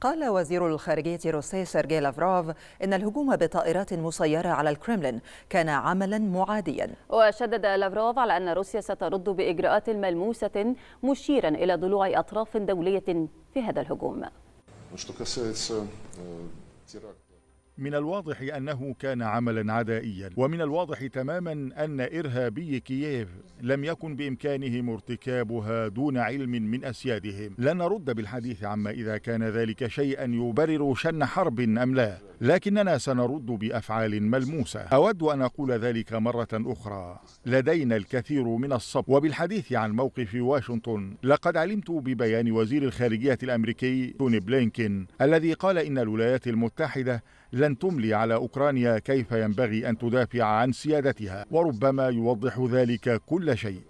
قال وزير الخارجية الروسي سيرجي لافروف إن الهجوم بطائرات مسيرة على الكرملين كان عملا معاديا وشدد لافروف على أن روسيا سترد بإجراءات ملموسة مشيرا إلى ضلوع أطراف دولية في هذا الهجوم من الواضح أنه كان عملا عدائيا ومن الواضح تماما أن إرهابي كييف لم يكن بإمكانهم ارتكابها دون علم من أسيادهم لن نرد بالحديث عما إذا كان ذلك شيئا يبرر شن حرب أم لا لكننا سنرد بافعال ملموسه اود ان اقول ذلك مره اخرى لدينا الكثير من الصبر وبالحديث عن موقف واشنطن لقد علمت ببيان وزير الخارجيه الامريكي توني بلينكين الذي قال ان الولايات المتحده لن تملي على أوكرانيا كيف ينبغي أن تدافع عن سيادتها وربما يوضح ذلك كل شيء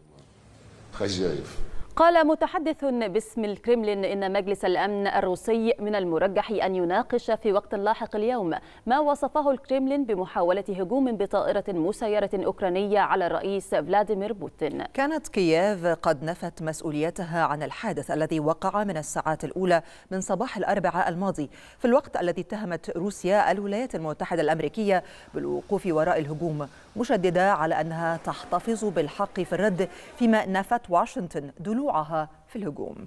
قال متحدث باسم الكرملين إن مجلس الأمن الروسي من المرجح أن يناقش في وقت لاحق اليوم ما وصفه الكرملين بمحاولة هجوم بطائرة مسيرة أوكرانية على الرئيس فلاديمير بوتين كانت كييف قد نفت مسؤوليتها عن الحادث الذي وقع من الساعات الأولى من صباح الأربعاء الماضي في الوقت الذي اتهمت روسيا الولايات المتحدة الأمريكية بالوقوف وراء الهجوم مشددة على أنها تحتفظ بالحق في الرد فيما نفت واشنطن دلوع موضوعها في الهجوم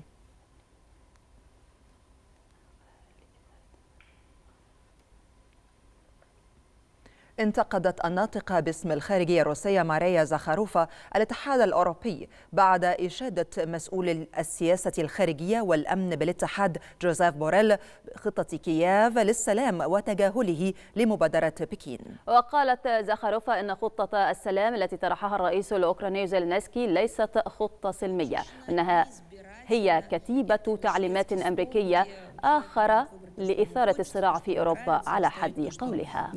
انتقدت الناطقة باسم الخارجية الروسية ماريا زخاروفا الاتحاد الأوروبي بعد إشادة مسؤول السياسة الخارجية والأمن بالاتحاد جوزيف بوريل خطة كييف للسلام وتجاهله لمبادرة بكين وقالت زخاروفا إن خطة السلام التي طرحها الرئيس الأوكراني زيلينسكي ليست خطة سلمية إنها هي كتيبة تعليمات أمريكية آخر لإثارة الصراع في أوروبا على حد قولها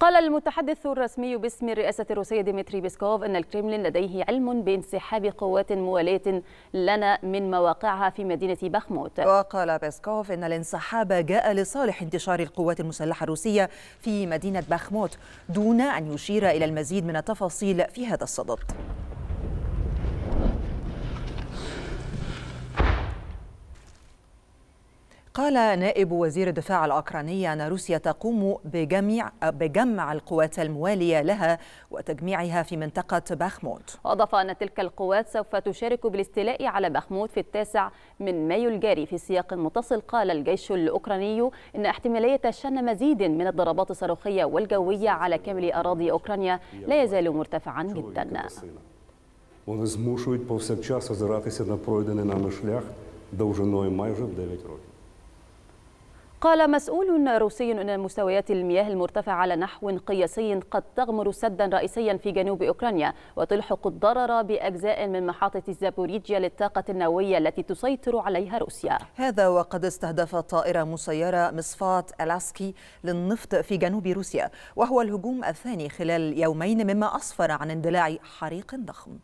قال المتحدث الرسمي باسم الرئاسة الروسية ديمتري بيسكوف أن الكريملين لديه علم بانسحاب قوات موالية لنا من مواقعها في مدينة بخموت وقال بيسكوف أن الانسحاب جاء لصالح انتشار القوات المسلحة الروسية في مدينة بخموت دون أن يشير إلى المزيد من التفاصيل في هذا الصدد قال نائب وزير الدفاع الاوكراني ان روسيا تقوم بجميع بجمع القوات المواليه لها وتجميعها في منطقه باخموت. واضاف ان تلك القوات سوف تشارك بالاستيلاء على باخموت في التاسع من مايو الجاري في سياق متصل قال الجيش الاوكراني ان احتماليه شن مزيد من الضربات الصاروخيه والجويه على كامل اراضي اوكرانيا لا يزال مرتفعا جدا. Вони змушують повсякчас озиратися на пройдений нами шлях довжиною майже в 9 років. قال مسؤول روسي أن مستويات المياه المرتفعة على نحو قياسي قد تغمر سدا رئيسيا في جنوب أوكرانيا وتلحق الضرر بأجزاء من محطة زابوريجيا للطاقة النووية التي تسيطر عليها روسيا هذا وقد استهدفت طائرة مسيرة مصفاة ألاسكي للنفط في جنوب روسيا وهو الهجوم الثاني خلال يومين مما أسفر عن اندلاع حريق ضخم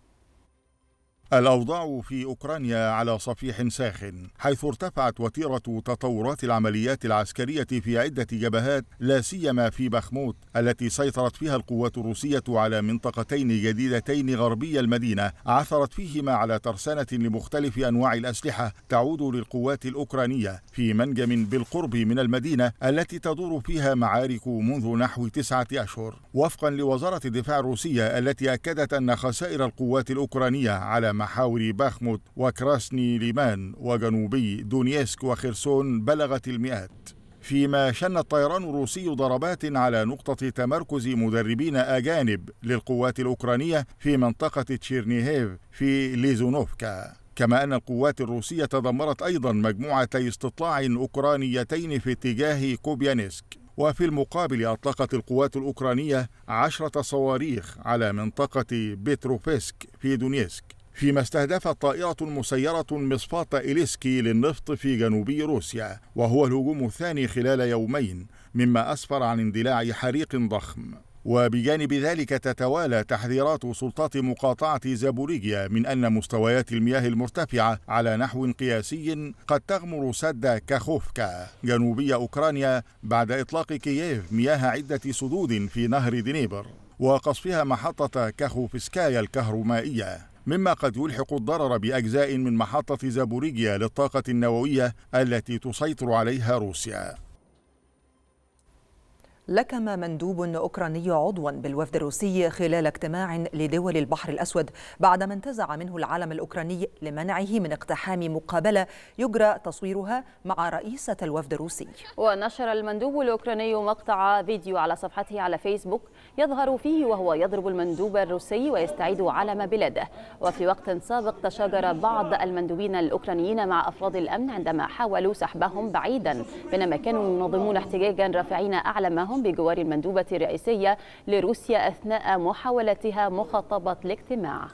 الأوضاع في أوكرانيا على صفيح ساخن حيث ارتفعت وتيرة تطورات العمليات العسكرية في عدة جبهات لا سيما في بخموت التي سيطرت فيها القوات الروسية على منطقتين جديدتين غربي المدينة عثرت فيهما على ترسانة لمختلف أنواع الأسلحة تعود للقوات الأوكرانية في منجم بالقرب من المدينة التي تدور فيها معارك منذ نحو تسعة أشهر وفقا لوزارة الدفاع الروسية التي أكدت أن خسائر القوات الأوكرانية على محاور باخموت وكراسني ليمان وجنوبي دونيسك وخرسون بلغت المئات فيما شن الطيران الروسي ضربات على نقطة تمركز مدربين أجانب للقوات الأوكرانية في منطقة تشيرنيهيف في ليزونوفكا كما أن القوات الروسية دمرت أيضا مجموعتي استطلاع أوكرانيتين في اتجاه كوبيانسك وفي المقابل أطلقت القوات الأوكرانية عشرة صواريخ على منطقة بيتروفيسك في دونيسك فيما استهدفت طائرة مسيرة مصفاة إليسكي للنفط في جنوبي روسيا وهو الهجوم الثاني خلال يومين مما أسفر عن اندلاع حريق ضخم وبجانب ذلك تتوالى تحذيرات سلطات مقاطعة زابوريجيا من أن مستويات المياه المرتفعة على نحو قياسي قد تغمر سد كاخوفكا جنوبي أوكرانيا بعد إطلاق كييف مياه عدة سدود في نهر دنيبر وقصفها محطة كاخوفسكايا الكهرمائية مما قد يلحق الضرر بأجزاء من محطة زابوريجيا للطاقة النووية التي تسيطر عليها روسيا لكم مندوب أوكراني عضوا بالوفد الروسي خلال اجتماع لدول البحر الأسود بعدما انتزع منه العلم الأوكراني لمنعه من اقتحام مقابلة يجرى تصويرها مع رئيسة الوفد الروسي ونشر المندوب الأوكراني مقطع فيديو على صفحته على فيسبوك يظهر فيه وهو يضرب المندوب الروسي ويستعيد علم بلاده وفي وقت سابق تشاجر بعض المندوبين الأوكرانيين مع أفراد الأمن عندما حاولوا سحبهم بعيدا بينما كانوا ينظمون احتجاجا رافعين أعلامهم بجوار المندوبة الرئيسية لروسيا أثناء محاولتها مخاطبة الاجتماع